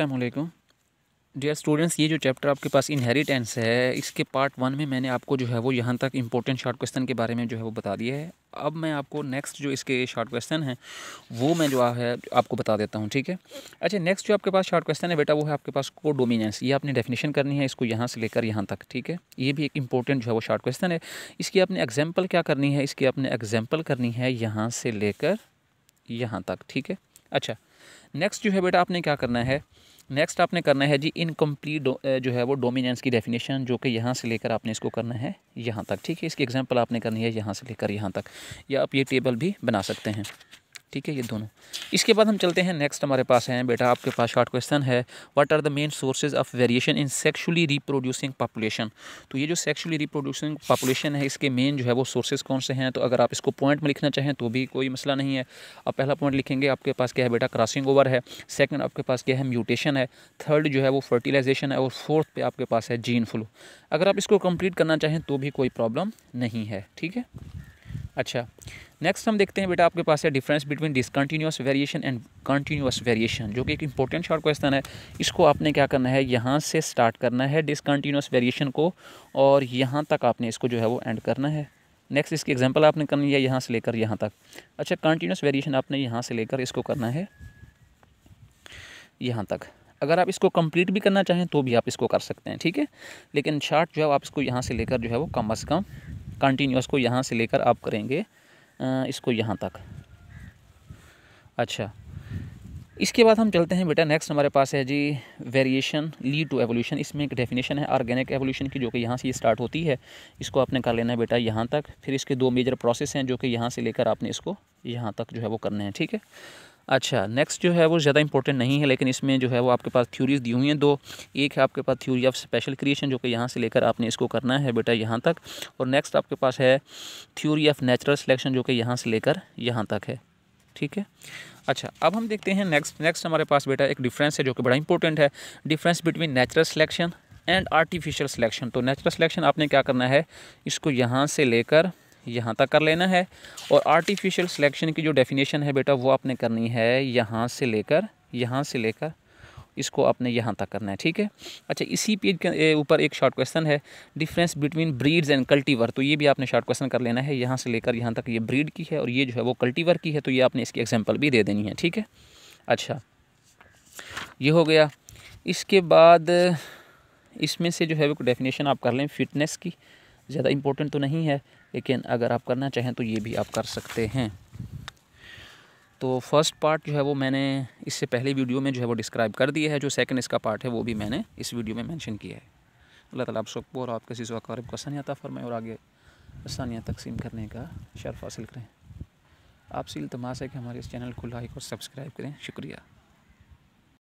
Aslam dear students ये जो chapter आपके पास इनहेरिटेंस है इसके पार्ट वन में मैंने आपको जो है वो यहाँ तक इंपॉर्टेंट शार्ट क्वेश्चन के बारे में जो है वो बता दिया है अब मैं आपको नेक्स्ट जो इसके शार्ट क्वेश्चन हैं वो मैं जो है आपको बता देता हूँ ठीक है अच्छा नेक्स्ट जो आपके पास शार्ट क्वेश्चन है बेटा वो है आपके पास को डोमिनेंस ये आपने डेफिनेशन करनी है इसको यहाँ से लेकर यहाँ तक ठीक है ये भी एक इंपॉर्टेंट जो है वो शार्ट क्वेश्चन है इसकी आपने एग्जाम्पल क्या करनी है इसकी आपने एग्जाम्पल करनी है यहाँ से लेकर यहाँ तक ठीक है अच्छा नेक्स्ट जो है बेटा आपने क्या करना है नेक्स्ट आपने करना है जी इनकम्प्लीट जो है वो डोमिनेंस की डेफिनेशन जो कि यहाँ से लेकर आपने इसको करना है यहाँ तक ठीक है इसकी एग्जांपल आपने करनी है यहाँ से लेकर यहाँ तक या आप ये टेबल भी बना सकते हैं ठीक है ये दोनों इसके बाद हम चलते हैं नेक्स्ट हमारे पास हैं बेटा आपके पास शॉर्ट क्वेश्चन है what are the main sources of variation in sexually reproducing population तो ये जो सेक्शुअली रिप्रोड्यूसिंग पॉपुलेशन है इसके मेन जो है वो सोर्सेज कौन से हैं तो अगर आप इसको पॉइंट में लिखना चाहें तो भी कोई मसला नहीं है आप पहला पॉइंट लिखेंगे आपके पास क्या है बेटा क्रॉसिंग ओवर है सेकेंड आपके पास क्या है म्यूटेशन है थर्ड जो है वो फर्टिलाइजेशन है और फोर्थ पर आपके पास है जीन फ्लू अगर आप इसको कम्प्लीट करना चाहें तो भी कोई प्रॉब्लम नहीं है ठीक है अच्छा नेक्स्ट हम देखते हैं बेटा आपके पास है difference between discontinuous variation and continuous variation जो कि एक इंपॉर्टेंट शॉर्ट क्वेश्चन है इसको आपने क्या करना है यहाँ से स्टार्ट करना है डिसकन्टीन्यूस वेरिएशन को और यहाँ तक आपने इसको जो है वो एंड करना है नेक्स्ट इसकी एग्जाम्पल आपने करनी है यहाँ से लेकर यहाँ तक अच्छा कंटिन्यूस वेरिएशन आपने यहाँ से लेकर इसको करना है यहाँ तक अगर आप इसको कंप्लीट भी करना चाहें तो भी आप इसको कर सकते हैं ठीक है लेकिन शार्ट जो है आप इसको यहाँ से लेकर जो है वो कम अज़ कम कंटिन्यूस को यहाँ से लेकर आप करेंगे इसको यहाँ तक अच्छा इसके बाद हम चलते हैं बेटा नेक्स्ट हमारे पास है जी वेरिएशन लीड टू एवोल्यूशन इसमें एक डेफिनेशन है ऑर्गेनिक एवोल्यूशन की जो कि यहाँ से स्टार्ट होती है इसको आपने कर लेना है बेटा यहाँ तक फिर इसके दो मेजर प्रोसेस हैं जो कि यहाँ से लेकर आपने इसको यहाँ तक जो है वो करने हैं ठीक है अच्छा नेक्स्ट जो है वो ज़्यादा इंपॉर्टेंट नहीं है लेकिन इसमें जो है वो आपके पास थ्योरीज दी हुई हैं दो एक है आपके पास थ्योरी ऑफ स्पेशल क्रिएशन जो कि यहाँ से लेकर आपने इसको करना है बेटा यहाँ तक और नेक्स्ट आपके पास है थ्योरी ऑफ नेचुरल सिलेक्शन जो कि यहाँ से लेकर यहाँ तक है ठीक है अच्छा अब हम देखते हैं नेक्स्ट नेक्स्ट हमारे पास बेटा एक डिफरेंस है जो कि बड़ा इंपॉर्टेंट है difference between natural selection and artificial selection तो नेचुरल सिलेक्शन आपने क्या करना है इसको यहाँ से लेकर यहाँ तक कर लेना है और आर्टिफिशियल सिलेक्शन की जो डेफिनेशन है बेटा वो आपने करनी है यहाँ से लेकर यहाँ से लेकर इसको आपने यहाँ तक करना है ठीक है अच्छा इसी पेज के ऊपर एक शॉर्ट क्वेश्चन है difference between breeds and cultivar तो ये भी आपने शॉर्ट क्वेश्चन कर लेना है यहाँ से लेकर यहाँ तक ये ब्रीड की है और ये जो है वो कल्टीवर की है तो ये आपने इसकी एग्जाम्पल भी दे देनी है ठीक है अच्छा ये हो गया इसके बाद इसमें से जो है वो डेफिनेशन आप कर लें फिटनेस की ज़्यादा इम्पोर्टेंट तो नहीं है लेकिन अगर आप करना चाहें तो ये भी आप कर सकते हैं तो फर्स्ट पार्ट जो है वो मैंने इससे पहले वीडियो में जो है वो डिस्क्राइब कर दिया है जो सेकंड इसका पार्ट है वो भी मैंने इस वीडियो में मेंशन किया है अल्लाह ताला आप सबको और आपके किसी वक़ारब को आसानियाता फरमाएँ और आगे आसानियाँ तकसीम करने का शर्फ हासिल करें सील इल्तमास है कि हमारे इस चैनल को लाइक और सब्सक्राइब करें शुक्रिया